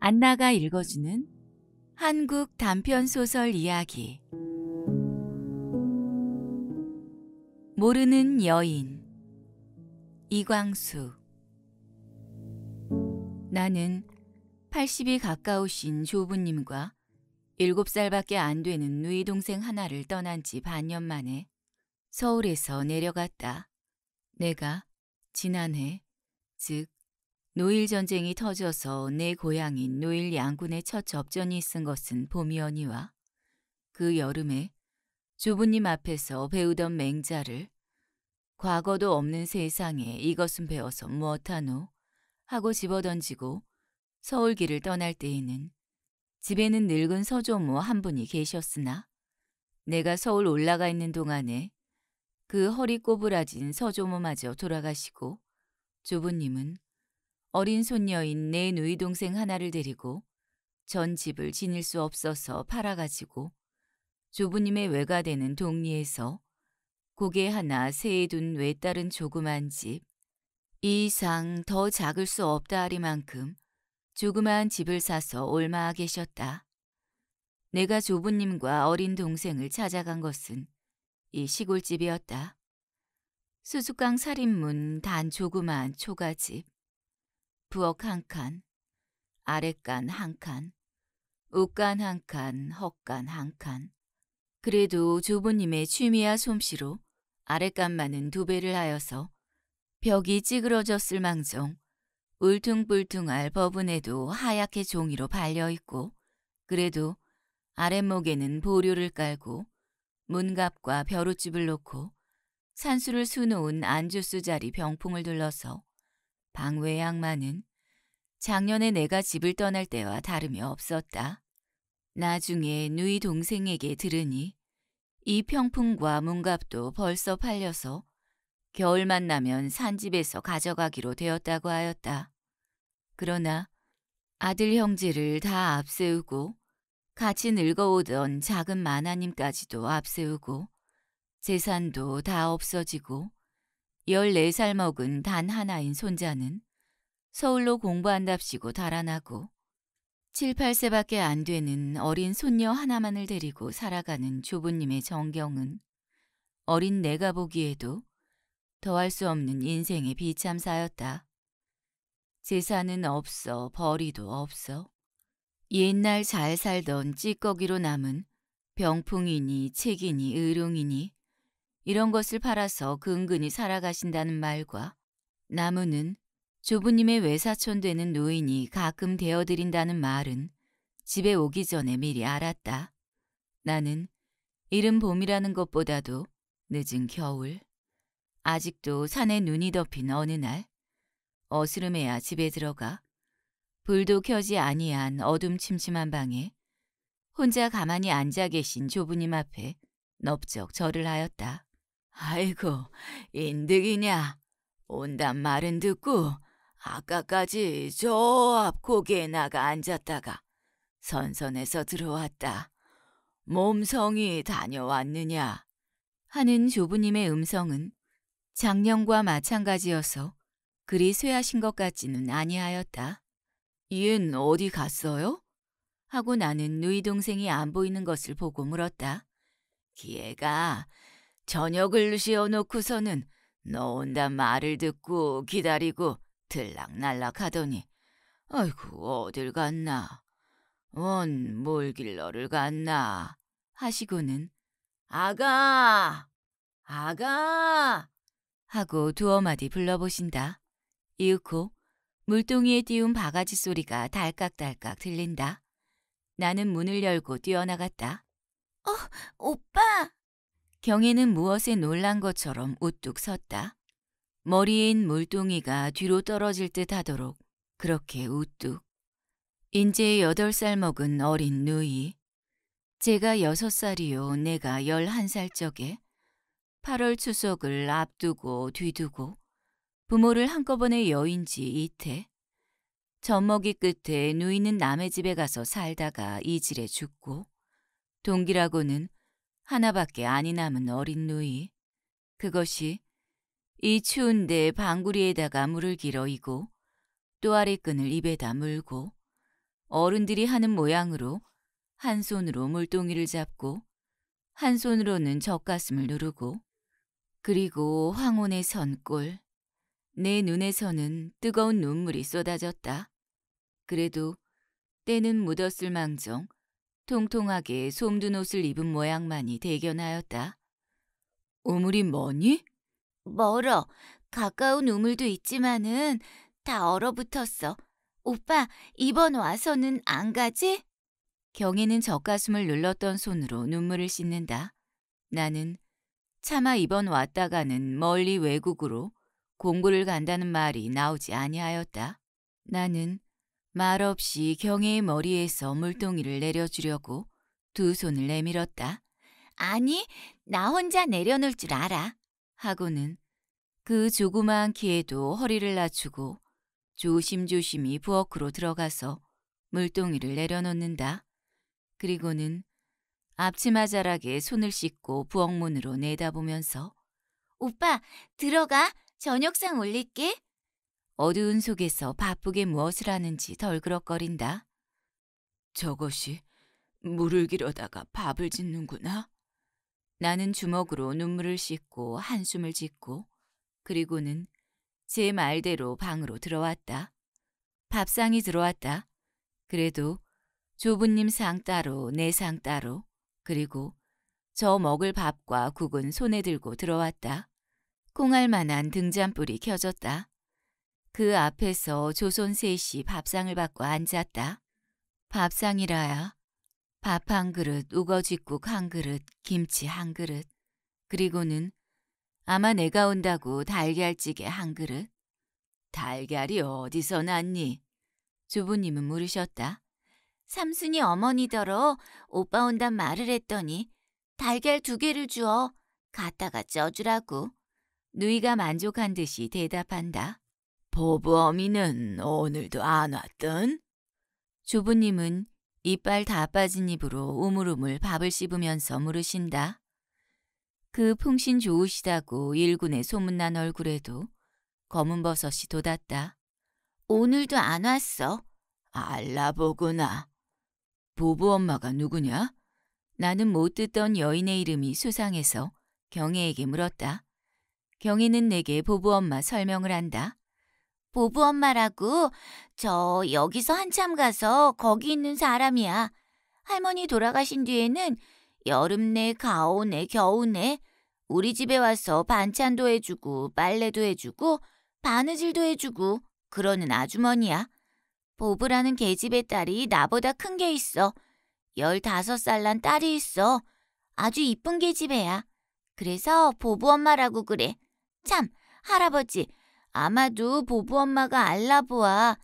안나가 읽어주는 한국 단편 소설 이야기 모르는 여인 이광수 나는 80이 가까우신 조부님과 일곱 살밖에 안 되는 누이 동생 하나를 떠난 지 반년 만에 서울에서 내려갔다. 내가 지난해, 즉 노일 전쟁이 터져서 내 고향인 노일 양군의 첫 접전이 있은 것은 봄이었니와그 여름에 주부님 앞에서 배우던 맹자를 과거도 없는 세상에 이것은 배워서 무엇하노 하고 집어던지고 서울길을 떠날 때에는 집에는 늙은 서조모 한 분이 계셨으나 내가 서울 올라가 있는 동안에 그 허리 꼬부라진 서조모마저 돌아가시고 조부님은 어린 손녀인 내 누이 동생 하나를 데리고 전 집을 지닐 수 없어서 팔아가지고 조부님의 외가 되는 동리에서 고개 하나 새에 둔외딸은 조그만 집 이상 더 작을 수 없다 하리만큼 조그마한 집을 사서 얼마 계셨다. 내가 조부님과 어린 동생을 찾아간 것은 이 시골집이었다. 수수깡 살인문 단 조그마한 초가집. 부엌 한 칸, 아랫간 한 칸, 옷간 한 칸, 헛간 한 칸. 그래도 조부님의 취미와 솜씨로 아랫간만은 두 배를 하여서 벽이 찌그러졌을 망정 울퉁불퉁할 버분에도 하얗게 종이로 발려있고 그래도 아랫목에는 보류를 깔고 문갑과 벼룻집을 놓고 산수를 수놓은 안주수 자리 병풍을 둘러서 방외 양만은 작년에 내가 집을 떠날 때와 다름이 없었다. 나중에 누이 동생에게 들으니 이 평풍과 문갑도 벌써 팔려서 겨울만 나면 산집에서 가져가기로 되었다고 하였다. 그러나 아들 형제를 다 앞세우고 같이 늙어오던 작은 마나님까지도 앞세우고 재산도 다 없어지고 14살 먹은 단 하나인 손자는 서울로 공부한답시고 달아나고 7, 8세밖에 안 되는 어린 손녀 하나만을 데리고 살아가는 조부님의 정경은 어린 내가 보기에도 더할 수 없는 인생의 비참사였다. 재산은 없어 벌이도 없어. 옛날 잘 살던 찌꺼기로 남은 병풍이니 책이니 의룡이니 이런 것을 팔아서 근근히 살아가신다는 말과 나무는 조부님의 외사촌 되는 노인이 가끔 대어드린다는 말은 집에 오기 전에 미리 알았다. 나는 이른 봄이라는 것보다도 늦은 겨울, 아직도 산에 눈이 덮인 어느 날 어스름해야 집에 들어가 불도 켜지 아니한 어둠 침침한 방에 혼자 가만히 앉아 계신 조부님 앞에 넓적 절을 하였다. 아이고 인득이냐 온단 말은 듣고 아까까지 저 앞 고개에 나가 앉았다가 선선해서 들어왔다. 몸성이 다녀왔느냐 하는 조부님의 음성은 작년과 마찬가지여서 그리 쇠하신 것 같지는 아니하였다. 이엔 어디 갔어요? 하고 나는 누이 동생이 안 보이는 것을 보고 물었다. 기애가 저녁을 쉬어놓고서는 너 온단 말을 듣고 기다리고 들락날락 하더니 아이고 어딜 갔나 원 몰길러를 갔나 하시고는 아가 아가 하고 두어 마디 불러보신다. 이윽고 물동이에 띄운 바가지 소리가 달깍달깍 들린다. 나는 문을 열고 뛰어나갔다. 어, 오빠! 경혜는 무엇에 놀란 것처럼 우뚝 섰다. 머리인 물동이가 뒤로 떨어질 듯 하도록 그렇게 우뚝. 인제 여덟 살 먹은 어린 누이. 제가 여섯 살이요 내가 열한 살 적에 8월 추석을 앞두고 뒤두고 부모를 한꺼번에 여인 지 이태. 젖먹이 끝에 누이는 남의 집에 가서 살다가 이질에 죽고 동기라고는 하나밖에 아니 남은 어린 누이. 그것이 이 추운데 방구리에다가 물을 길어 이고 또아리 끈을 입에다 물고 어른들이 하는 모양으로 한 손으로 물동이를 잡고 한 손으로는 젖가슴을 누르고 그리고 황혼의 선골 내 눈에서는 뜨거운 눈물이 쏟아졌다. 그래도 때는 묻었을 망정 통통하게 솜든 옷을 입은 모양만이 대견하였다. 우물이 뭐니? 멀어. 가까운 우물도 있지만은 다 얼어붙었어. 오빠, 이번 와서는 안 가지? 경이는 젖가슴을 눌렀던 손으로 눈물을 씻는다. 나는 차마 이번 왔다가는 멀리 외국으로 공부를 간다는 말이 나오지 아니하였다. 나는 말없이 경혜의 머리에서 물동이를 내려주려고 두 손을 내밀었다. 아니, 나 혼자 내려놓을 줄 알아. 하고는 그 조그마한 키에도 허리를 낮추고 조심조심히 부엌으로 들어가서 물동이를 내려놓는다. 그리고는 앞치마 자락에 손을 씻고 부엌문으로 내다보면서 오빠, 들어가. 저녁상 올릴게. 어두운 속에서 바쁘게 무엇을 하는지 덜그럭거린다. 저것이 물을 기러다가 밥을 짓는구나. 나는 주먹으로 눈물을 씻고 한숨을 짓고 그리고는 제 말대로 방으로 들어왔다. 밥상이 들어왔다. 그래도 조부님 상 따로 내 상 따로 그리고 저 먹을 밥과 국은 손에 들고 들어왔다. 콩할 만한 등잔불이 켜졌다. 그 앞에서 조선 셋이 밥상을 받고 앉았다. 밥상이라야 밥 한 그릇, 우거지국 한 그릇, 김치 한 그릇, 그리고는 아마 내가 온다고 달걀찌개 한 그릇. 달걀이 어디서 났니? 주부님은 물으셨다. 삼순이 어머니더러 오빠 온단 말을 했더니 달걀 두 개를 주어 갔다가 쪄주라고. 누이가 만족한 듯이 대답한다. 보부 어미는 오늘도 안 왔던? 주부님은 이빨 다 빠진 입으로 우물우물 밥을 씹으면서 물으신다. 그 풍신 좋으시다고 일군의 소문난 얼굴에도 검은 버섯이 돋았다. 오늘도 안 왔어. 알라보구나. 보부 엄마가 누구냐? 나는 못 듣던 여인의 이름이 수상해서 경혜에게 물었다. 경희는 내게 보부엄마 설명을 한다. 보부엄마라고 저 여기서 한참 가서 거기 있는 사람이야. 할머니 돌아가신 뒤에는 여름 내, 가오 내, 겨우 내 우리 집에 와서 반찬도 해주고 빨래도 해주고 바느질도 해주고 그러는 아주머니야. 보부라는 계집의 딸이 나보다 큰 게 있어. 열다섯 살 난 딸이 있어. 아주 이쁜 계집애야. 그래서 보부 엄마라고 그래. 참, 할아버지, 아마도 보부 엄마가 알라보아.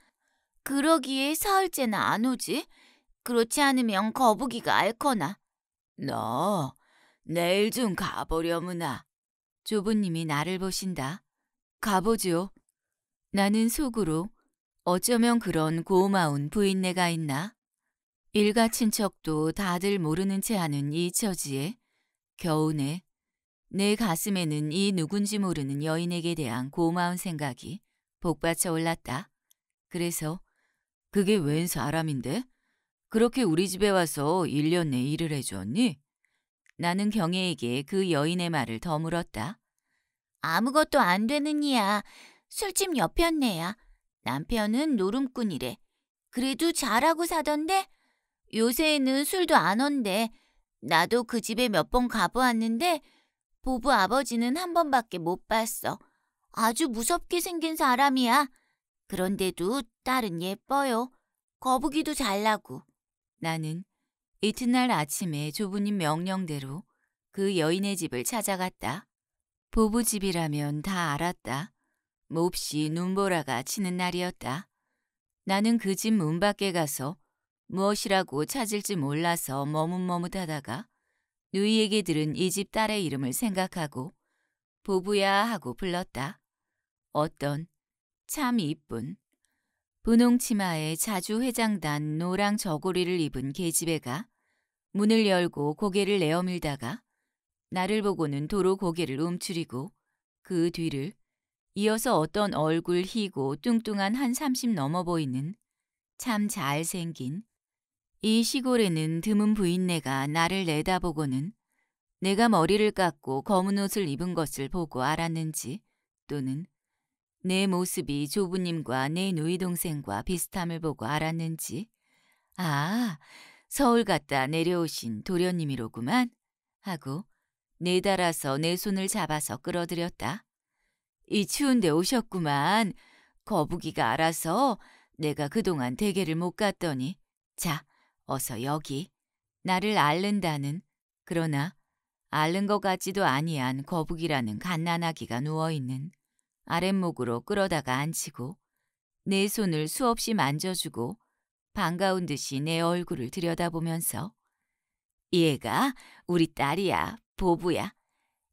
그러기에 사흘째는 안 오지? 그렇지 않으면 거북이가 앓거나. 너, 내일 좀가보려무나 조부님이 나를 보신다. 가보지요. 나는 속으로 어쩌면 그런 고마운 부인네가 있나? 일가 친척도 다들 모르는 채 하는 이 처지에 겨우내 내 가슴에는 이 누군지 모르는 여인에게 대한 고마운 생각이 복받쳐 올랐다. 그래서 그게 웬 사람인데? 그렇게 우리 집에 와서 1년 내 일을 해줬니? 나는 경혜에게 그 여인의 말을 더 물었다. 아무것도 안 되는 이야. 술집 옆편네야. 남편은 노름꾼이래. 그래도 잘하고 사던데? 요새는 에 술도 안 온대. 나도 그 집에 몇 번 가보았는데 부부 아버지는 한 번밖에 못 봤어. 아주 무섭게 생긴 사람이야. 그런데도 딸은 예뻐요. 거북이도 잘 나고. 나는 이튿날 아침에 조부님 명령대로 그 여인의 집을 찾아갔다. 부부 집이라면 다 알았다. 몹시 눈보라가 치는 날이었다. 나는 그 집 문 밖에 가서 무엇이라고 찾을지 몰라서 머뭇머뭇하다가 누이에게 들은 이 집 딸의 이름을 생각하고 부부야 하고 불렀다. 어떤 참 이쁜 분홍 치마에 자주 회장단 노랑 저고리를 입은 계집애가 문을 열고 고개를 내어밀다가 나를 보고는 도로 고개를 움츠리고 그 뒤를 이어서 어떤 얼굴 희고 뚱뚱한 한 삼십 넘어 보이는 참 잘생긴 이 시골에는 드문 부인네가 나를 내다보고는 내가 머리를 깎고 검은 옷을 입은 것을 보고 알았는지 또는 내 모습이 조부님과 내 누이 동생과 비슷함을 보고 알았는지 아 서울 갔다 내려오신 도련님이로구만 하고 내달아서 내 손을 잡아서 끌어들였다. 이 추운데 오셨구만. 거북이가 알아서 내가 그동안 대게를 못 갔더니 자 어서 여기 나를 앓는다는 그러나 앓는 것 같지도 아니한 거북이라는 갓난아기가 누워있는 아랫목으로 끌어다가 앉히고 내 손을 수없이 만져주고 반가운 듯이 내 얼굴을 들여다보면서 얘가 우리 딸이야, 보부야.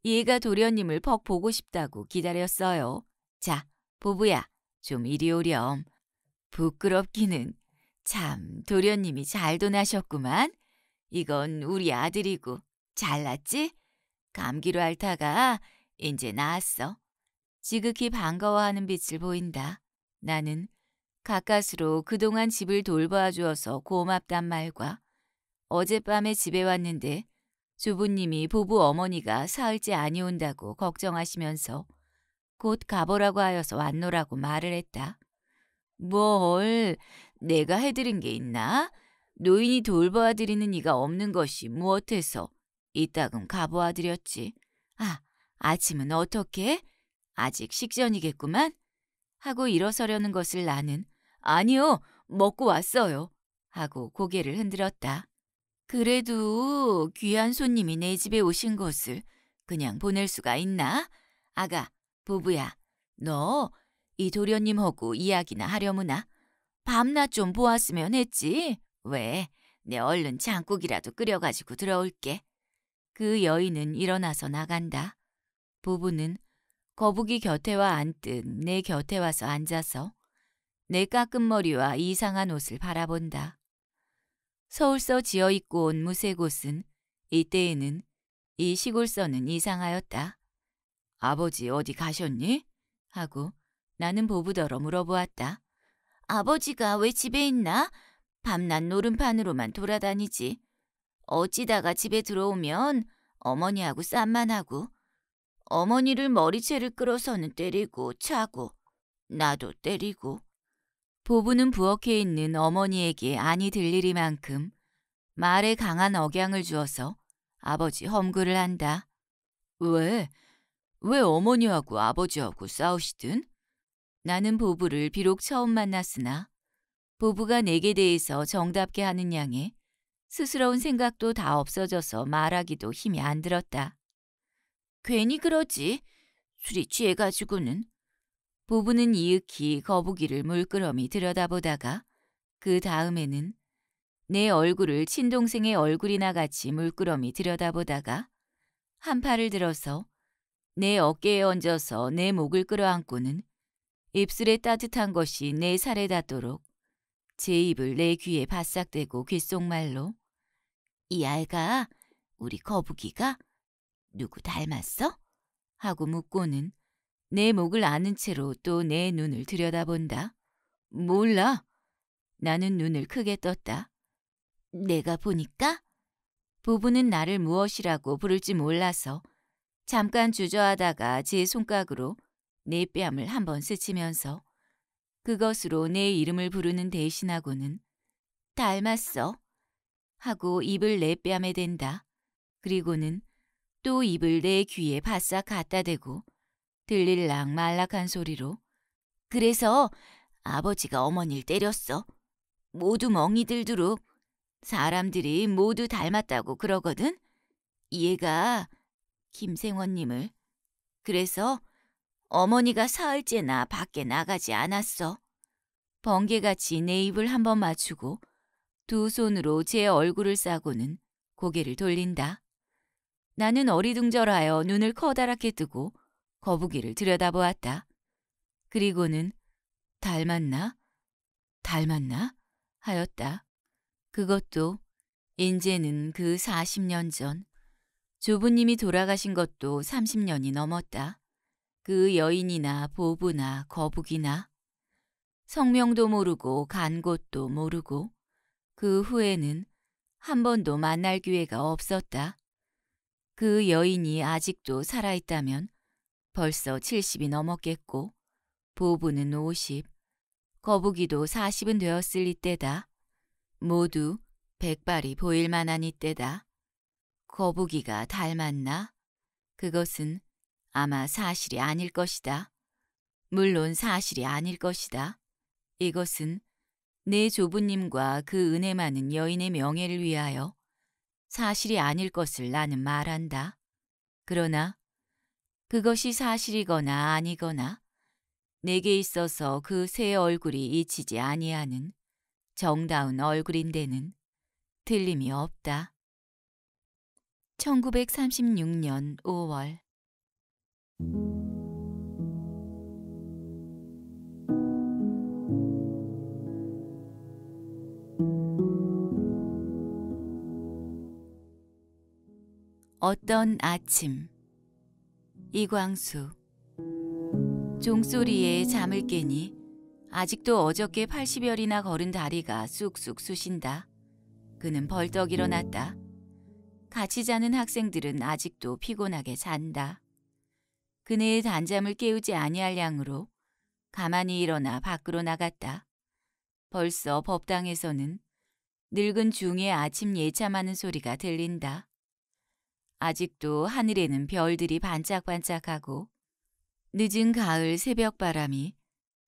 얘가 도련님을 퍽 보고 싶다고 기다렸어요. 자, 보부야, 좀 이리 오렴. 부끄럽기는 참, 도련님이 잘 도나셨구만. 이건 우리 아들이고 잘났지? 감기로 앓다가 이제 나았어. 지극히 반가워하는 빛을 보인다. 나는 가까스로 그동안 집을 돌봐 주어서 고맙단 말과 어젯밤에 집에 왔는데 주부님이 부부 어머니가 사흘째 아니 온다고 걱정하시면서 곧 가보라고 하여서 왔노라고 말을 했다. 뭘 내가 해드린 게 있나? 노인이 돌보아 드리는 이가 없는 것이 무엇해서 이따금 가보아 드렸지. 아, 아침은 어떻게? 아직 식전이겠구만. 하고 일어서려는 것을 나는 아니요, 먹고 왔어요. 하고 고개를 흔들었다. 그래도 귀한 손님이 내 집에 오신 것을 그냥 보낼 수가 있나? 아가, 부부야, 너 이 도련님하고 이야기나 하려무나? 밤낮 좀 보았으면 했지. 왜? 내 얼른 장국이라도 끓여가지고 들어올게. 그 여인은 일어나서 나간다. 부부는 거북이 곁에 와 앉든 내 곁에 와서 앉아서 내 깎은 머리와 이상한 옷을 바라본다. 서울서 지어 입고 온 무색 옷은 이때에는 이 시골서는 이상하였다. 아버지 어디 가셨니? 하고 나는 보부더러 물어보았다. 아버지가 왜 집에 있나? 밤낮 노름판으로만 돌아다니지. 어찌다가 집에 들어오면 어머니하고 쌈만 하고 어머니를 머리채를 끌어서는 때리고 차고 나도 때리고 보부는 부엌에 있는 어머니에게 안이 들리리만큼 말에 강한 억양을 주어서 아버지 험구를 한다. 왜? 왜 어머니하고 아버지하고 싸우시든? 나는 부부를 비록 처음 만났으나 부부가 내게 대해서 정답게 하는 양에 스스러운 생각도 다 없어져서 말하기도 힘이 안 들었다. 괜히 그러지. 술이 취해가지고는. 부부는 이윽히 거북이를 물끄러미 들여다보다가 그 다음에는 내 얼굴을 친동생의 얼굴이나 같이 물끄러미 들여다보다가 한 팔을 들어서 내 어깨에 얹어서 내 목을 끌어안고는 입술에 따뜻한 것이 내 살에 닿도록 제 입을 내 귀에 바싹 대고 귓속말로 이아이가 우리 거북이가 누구 닮았어? 하고 묻고는 내 목을 아는 채로 또 내 눈을 들여다본다. 몰라. 나는 눈을 크게 떴다. 내가 보니까? 부부는 나를 무엇이라고 부를지 몰라서 잠깐 주저하다가 제 손가락으로 내 뺨을 한 번 스치면서 그것으로 내 이름을 부르는 대신하고는 닮았어 하고 입을 내 뺨에 댄다. 그리고는 또 입을 내 귀에 바싹 갖다 대고 들릴락 말락한 소리로 그래서 아버지가 어머니를 때렸어. 모두 멍이 들도록 사람들이 모두 닮았다고 그러거든. 얘가 김생원님을 그래서 어머니가 사흘째나 밖에 나가지 않았어. 번개같이 내 입을 한번 맞추고 두 손으로 제 얼굴을 싸고는 고개를 돌린다. 나는 어리둥절하여 눈을 커다랗게 뜨고 거북이를 들여다보았다. 그리고는 닮았나? 닮았나? 하였다. 그것도 인제는 그 40년 전 조부님이 돌아가신 것도 30년이 넘었다. 그 여인이나 보부나 거북이나 성명도 모르고 간 곳도 모르고 그 후에는 한 번도 만날 기회가 없었다. 그 여인이 아직도 살아있다면 벌써 70이 넘었겠고 보부는 50, 거북이도 40은 되었을 이때다. 모두 백발이 보일만한 이때다. 거북이가 닮았나? 그것은 아마 사실이 아닐 것이다. 물론 사실이 아닐 것이다. 이것은 내 조부님과 그 은혜 많은 여인의 명예를 위하여 사실이 아닐 것을 나는 말한다. 그러나 그것이 사실이거나 아니거나 내게 있어서 그 새 얼굴이 잊히지 아니하는 정다운 얼굴인데는 틀림이 없다. 1936년 5월 어떤 아침 이광수 종소리에 잠을 깨니 아직도 어저께 80열이나 걸은 다리가 쑥쑥 쑤신다. 그는 벌떡 일어났다. 같이 자는 학생들은 아직도 피곤하게 잔다. 그네의 단잠을 깨우지 아니할 양으로 가만히 일어나 밖으로 나갔다. 벌써 법당에서는 늙은 중의 아침 예참하는 소리가 들린다. 아직도 하늘에는 별들이 반짝반짝하고 늦은 가을 새벽 바람이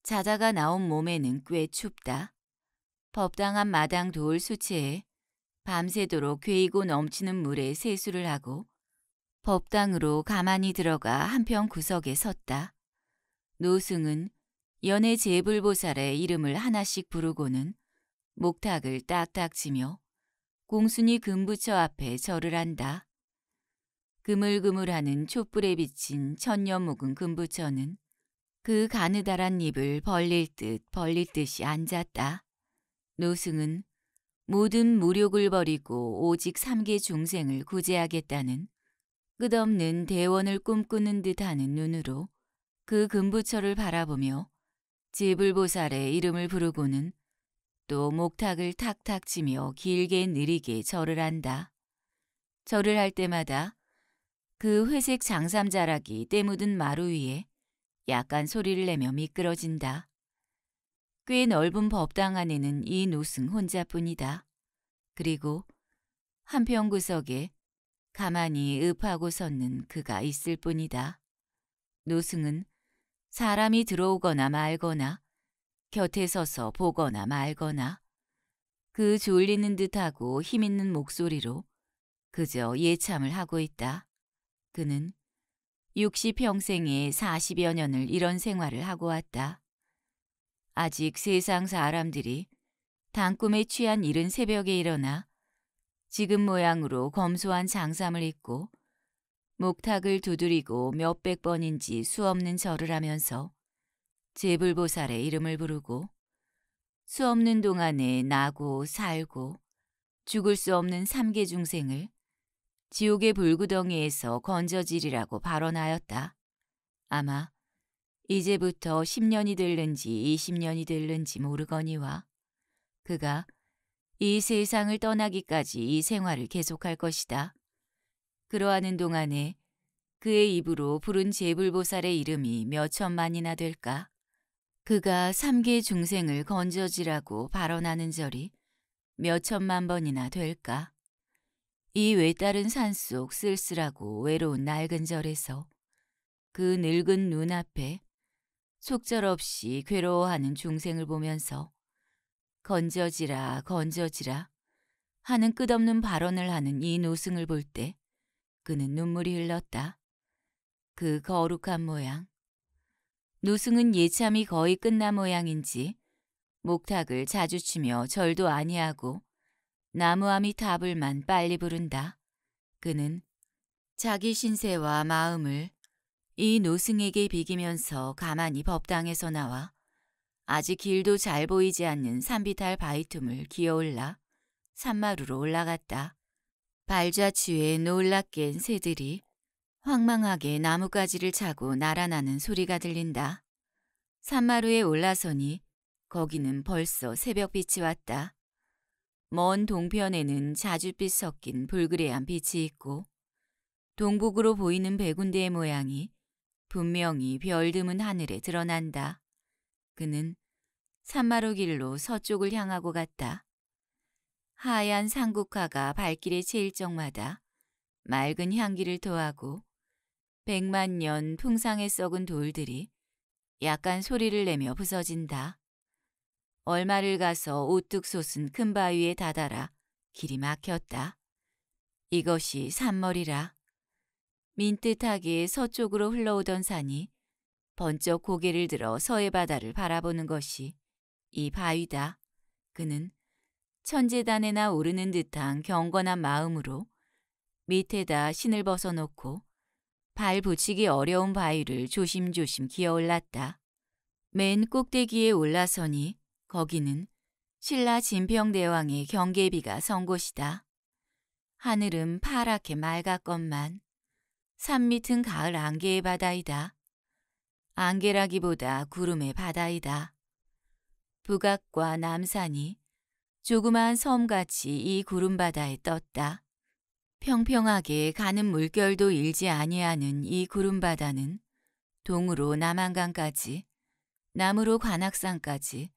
자다가 나온 몸에는 꽤 춥다. 법당한 마당 돌 수채에 밤새도록 괴이고 넘치는 물에 세수를 하고 법당으로 가만히 들어가 한편 구석에 섰다. 노승은 연애 제불보살의 이름을 하나씩 부르고는 목탁을 딱딱 치며 공순이 금부처 앞에 절을 한다. 그물그물하는 촛불에 비친 천년 묵은 금부처는 그 가느다란 입을 벌릴 듯 벌릴 듯이 앉았다. 노승은 모든 무력을 버리고 오직 삼계 중생을 구제하겠다는 끝없는 대원을 꿈꾸는 듯하는 눈으로 그 금부처를 바라보며 지불보살의 이름을 부르고는 또 목탁을 탁탁 치며 길게 느리게 절을 한다. 절을 할 때마다 그 회색 장삼자락이 때묻은 마루 위에 약간 소리를 내며 미끄러진다. 꽤 넓은 법당 안에는 이 노승 혼자뿐이다. 그리고 한편 구석에 가만히 읍하고 섰는 그가 있을 뿐이다. 노승은 사람이 들어오거나 말거나 곁에 서서 보거나 말거나 그 졸리는 듯하고 힘있는 목소리로 그저 예참을 하고 있다. 그는 60평생에 40여 년을 이런 생활을 하고 왔다. 아직 세상 사람들이 단꿈에 취한 이른 새벽에 일어나 지금 모양으로 검소한 장삼을 입고 목탁을 두드리고 몇 백 번인지 수없는 절을 하면서 제불보살의 이름을 부르고 수없는 동안에 나고 살고 죽을 수 없는 삼계 중생을 지옥의 불구덩이에서 건져지리라고 발언하였다. 아마 이제부터 10년이 될는지 20년이 될는지 모르거니와 그가 이 세상을 떠나기까지 이 생활을 계속할 것이다. 그러하는 동안에 그의 입으로 부른 제불보살의 이름이 몇 천만이나 될까? 그가 삼계 중생을 건져지라고 발언하는 절이 몇 천만 번이나 될까? 이 외따른 산 속 쓸쓸하고 외로운 낡은 절에서 그 늙은 눈앞에 속절없이 괴로워하는 중생을 보면서 건져지라 건져지라 하는 끝없는 발언을 하는 이 노승을 볼 때 그는 눈물이 흘렀다. 그 거룩한 모양. 노승은 예참이 거의 끝난 모양인지 목탁을 자주 치며 절도 아니하고 나무아미타불만 빨리 부른다. 그는 자기 신세와 마음을 이 노승에게 비기면서 가만히 법당에서 나와 아직 길도 잘 보이지 않는 산비탈 바이툼을 기어올라 산마루로 올라갔다. 발자취에 놀랍게 새들이 황망하게 나뭇가지를 차고 날아나는 소리가 들린다. 산마루에 올라서니 거기는 벌써 새벽빛이 왔다. 먼 동편에는 자줏빛 섞인 불그레한 빛이 있고 동북으로 보이는 백운대의 모양이 분명히 별 드문 하늘에 드러난다. 그는 산마루 길로 서쪽을 향하고 갔다. 하얀 상국화가 발길에 채일 적마다 맑은 향기를 토하고 백만 년 풍상에 썩은 돌들이 약간 소리를 내며 부서진다. 얼마를 가서 우뚝 솟은 큰 바위에 다다라 길이 막혔다. 이것이 산머리라. 민뜻하게 서쪽으로 흘러오던 산이 번쩍 고개를 들어 서해 바다를 바라보는 것이 이 바위다. 그는 천재단에나 오르는 듯한 경건한 마음으로 밑에다 신을 벗어놓고 발 붙이기 어려운 바위를 조심조심 기어올랐다. 맨 꼭대기에 올라서니 거기는 신라 진평대왕의 경계비가 선 곳이다. 하늘은 파랗게 맑았건만 산밑은 가을 안개의 바다이다. 안개라기보다 구름의 바다이다. 북악과 남산이 조그만 섬같이 이 구름바다에 떴다. 평평하게 가는 물결도 일지 아니하는 이 구름바다는 동으로 남한강까지, 남으로 관악산까지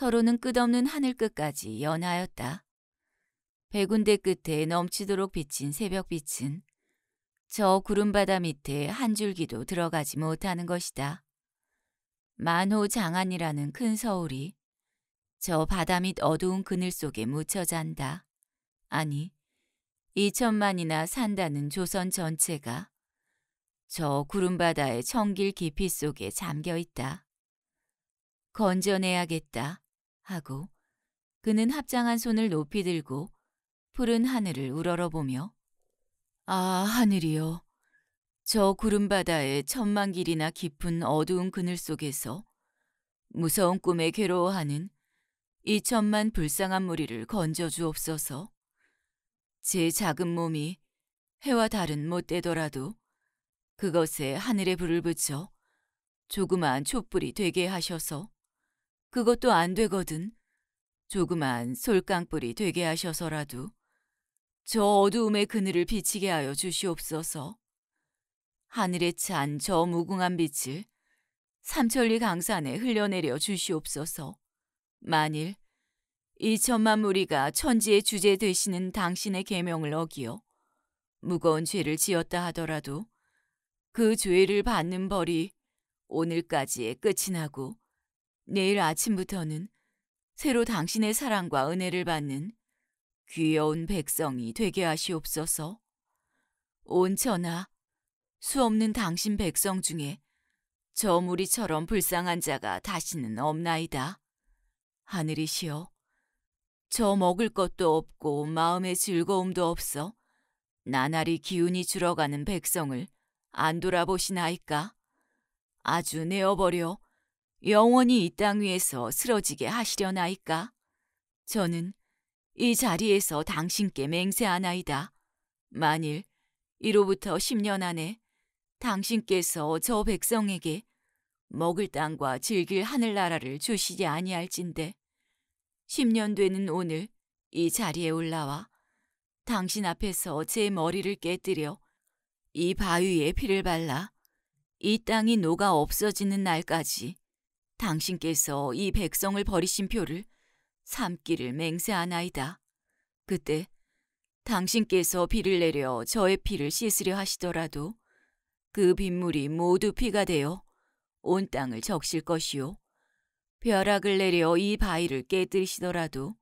서로는 끝없는 하늘 끝까지 연하였다. 백운대 끝에 넘치도록 비친 새벽빛은 저 구름바다 밑에 한 줄기도 들어가지 못하는 것이다. 만호장안이라는 큰 서울이 저 바다 밑 어두운 그늘 속에 묻혀 잔다. 아니, 2천만이나 산다는 조선 전체가 저 구름바다의 청길 깊이 속에 잠겨 있다. 건져내야겠다. 하고 그는 합장한 손을 높이 들고 푸른 하늘을 우러러보며 아 하늘이여 저 구름 바다의 천만 길이나 깊은 어두운 그늘 속에서 무서운 꿈에 괴로워하는 이천만 불쌍한 무리를 건져주옵소서. 제 작은 몸이 해와 달은 못 되더라도 그것에 하늘의 불을 붙여 조그마한 촛불이 되게 하셔서 그것도 안 되거든. 조그만 솔깡불이 되게 하셔서라도 저 어두움의 그늘을 비치게 하여 주시옵소서. 하늘에 찬 저 무궁한 빛을 삼천리 강산에 흘려내려 주시옵소서. 만일 이천만 무리가 천지의 주제 되시는 당신의 계명을 어기어 무거운 죄를 지었다 하더라도 그 죄를 받는 벌이 오늘까지의 끝이 나고 내일 아침부터는 새로 당신의 사랑과 은혜를 받는 귀여운 백성이 되게 하시옵소서. 온 천하 수없는 당신 백성 중에 저 무리처럼 불쌍한 자가 다시는 없나이다. 하늘이시여, 저 먹을 것도 없고 마음의 즐거움도 없어 나날이 기운이 줄어가는 백성을 안 돌아보시나이까? 아주 내어버려 영원히 이 땅 위에서 쓰러지게 하시려나이까? 저는 이 자리에서 당신께 맹세하나이다. 만일 이로부터 10년 안에 당신께서 저 백성에게 먹을 땅과 즐길 하늘나라를 주시지 아니할진데 10년 되는 오늘 이 자리에 올라와 당신 앞에서 제 머리를 깨뜨려 이 바위에 피를 발라 이 땅이 녹아 없어지는 날까지 당신께서 이 백성을 버리신 표를 삼기를 맹세하나이다. 그때 당신께서 비를 내려 저의 피를 씻으려 하시더라도 그 빗물이 모두 피가 되어 온 땅을 적실 것이요. 벼락을 내려 이 바위를 깨뜨리시더라도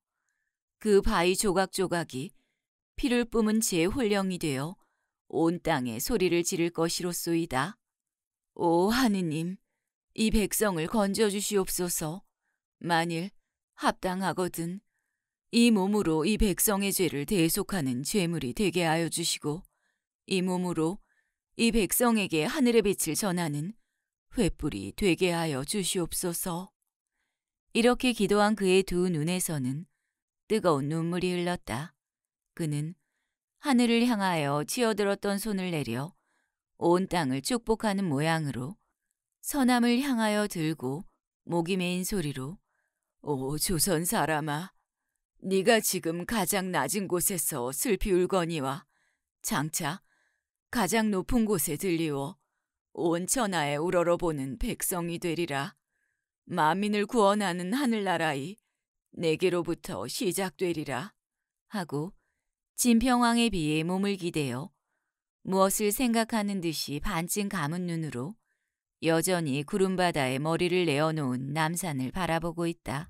그 바위 조각조각이 피를 뿜은 제훈령이 되어 온 땅에 소리를 지를 것이로소이다. 오 하느님, 이 백성을 건져 주시옵소서. 만일 합당하거든 이 몸으로 이 백성의 죄를 대속하는 죄물이 되게 하여 주시고 이 몸으로 이 백성에게 하늘의 빛을 전하는 횃불이 되게 하여 주시옵소서. 이렇게 기도한 그의 두 눈에서는 뜨거운 눈물이 흘렀다. 그는 하늘을 향하여 치어들었던 손을 내려 온 땅을 축복하는 모양으로 선함을 향하여 들고 목이 메인 소리로 오 조선 사람아 네가 지금 가장 낮은 곳에서 슬피 울거니와 장차 가장 높은 곳에 들리워 온 천하에 우러러보는 백성이 되리라. 만민을 구원하는 하늘나라이 내게로부터 시작되리라 하고 진평왕에 비해 몸을 기대어 무엇을 생각하는 듯이 반쯤 감은 눈으로 여전히 구름바다에 머리를 내어놓은 남산을 바라보고 있다.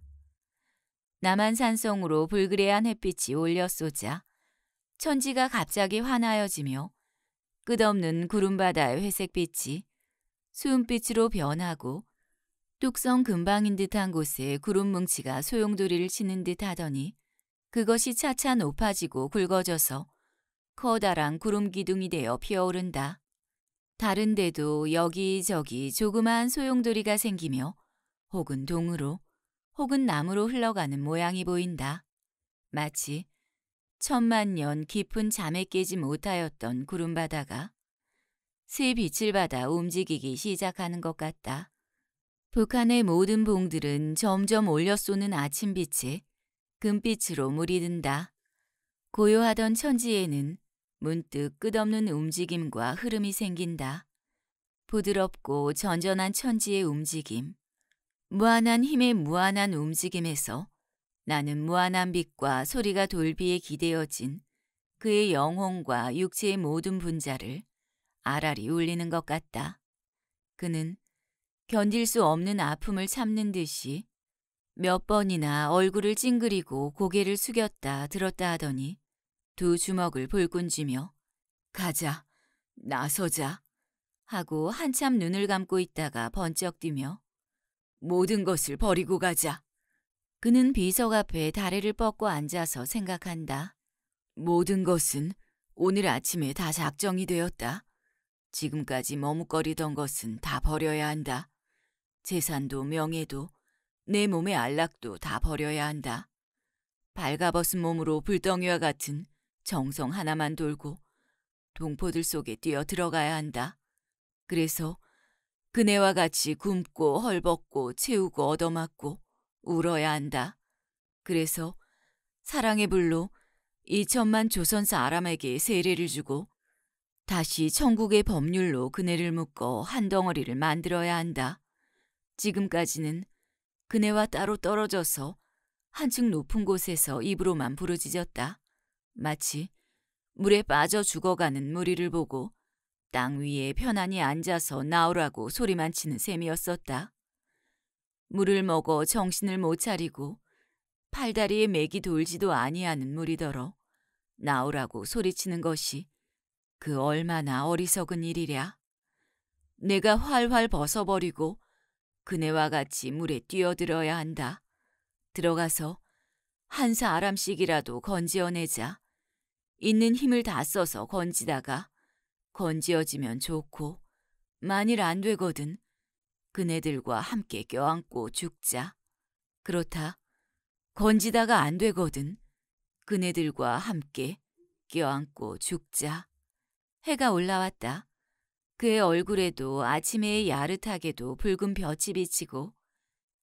남한 산성으로 불그레한 햇빛이 올려 쏘자 천지가 갑자기 환하여지며 끝없는 구름바다의 회색빛이 수은빛으로 변하고 뚝성 금방인 듯한 곳에 구름 뭉치가 소용돌이를 치는 듯 하더니 그것이 차차 높아지고 굵어져서 커다란 구름 기둥이 되어 피어오른다. 다른데도 여기저기 조그마한 소용돌이가 생기며 혹은 동으로 혹은 나무로 흘러가는 모양이 보인다. 마치 천만 년 깊은 잠에 깨지 못하였던 구름바다가 새 빛을 받아 움직이기 시작하는 것 같다. 북한의 모든 봉들은 점점 올려 쏘는 아침빛이 금빛으로 물이 든다. 고요하던 천지에는 문득 끝없는 움직임과 흐름이 생긴다. 부드럽고 전전한 천지의 움직임, 무한한 힘의 무한한 움직임에서 나는 무한한 빛과 소리가 돌비에 기대어진 그의 영혼과 육체의 모든 분자를 아라리 울리는 것 같다. 그는 견딜 수 없는 아픔을 참는 듯이 몇 번이나 얼굴을 찡그리고 고개를 숙였다 들었다 하더니 두 주먹을 불끈쥐며 가자, 나서자 하고 한참 눈을 감고 있다가 번쩍 뛰며 모든 것을 버리고 가자. 그는 비석 앞에 다리를 뻗고 앉아서 생각한다. 모든 것은 오늘 아침에 다 작정이 되었다. 지금까지 머뭇거리던 것은 다 버려야 한다. 재산도 명예도 내 몸의 안락도 다 버려야 한다. 발가벗은 몸으로 불덩이와 같은 정성 하나만 돌고 동포들 속에 뛰어 들어가야 한다. 그래서 그네와 같이 굶고 헐벗고 채우고 얻어맞고 울어야 한다. 그래서 사랑의 불로 2천만 조선사 아람에게 세례를 주고 다시 천국의 법률로 그네를 묶어 한 덩어리를 만들어야 한다. 지금까지는 그네와 따로 떨어져서 한층 높은 곳에서 입으로만 부르짖었다. 마치 물에 빠져 죽어가는 무리를 보고 땅 위에 편안히 앉아서 나오라고 소리만 치는 셈이었었다. 물을 먹어 정신을 못 차리고 팔다리에 맥이 돌지도 아니하는 무리더러 나오라고 소리치는 것이 그 얼마나 어리석은 일이랴. 내가 활활 벗어버리고 그네와 같이 물에 뛰어들어야 한다. 들어가서 한사 아람씩이라도 건지어내자. 있는 힘을 다 써서 건지다가 건지어지면 좋고 만일 안 되거든 그네들과 함께 껴안고 죽자. 그렇다. 건지다가 안 되거든 그네들과 함께 껴안고 죽자. 해가 올라왔다. 그의 얼굴에도 아침에 야릇하게도 붉은 벼이 비치고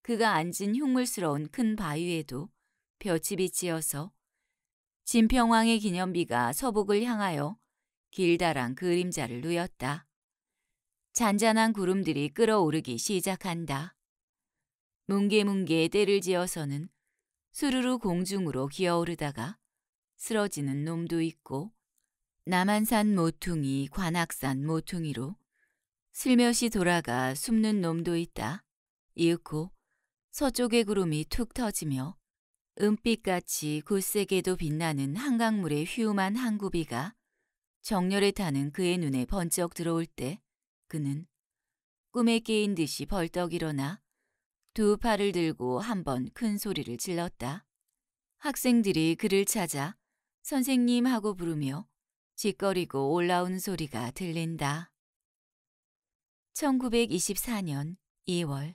그가 앉은 흉물스러운 큰 바위에도 벼이 비치어서 진평왕의 기념비가 서북을 향하여 길다란 그림자를 누였다. 잔잔한 구름들이 끌어오르기 시작한다. 뭉게뭉게 때를 지어서는 수르르 공중으로 기어오르다가 쓰러지는 놈도 있고 남한산 모퉁이, 관악산 모퉁이로 슬며시 돌아가 숨는 놈도 있다. 이윽고 서쪽의 구름이 툭 터지며 은빛같이 굳세게도 빛나는 한강물의 휘움한 항구비가 정열에 타는 그의 눈에 번쩍 들어올 때 그는 꿈에 깨인 듯이 벌떡 일어나 두 팔을 들고 한 번 큰 소리를 질렀다. 학생들이 그를 찾아 선생님 하고 부르며 짓거리고 올라온 소리가 들린다. 1924년 2월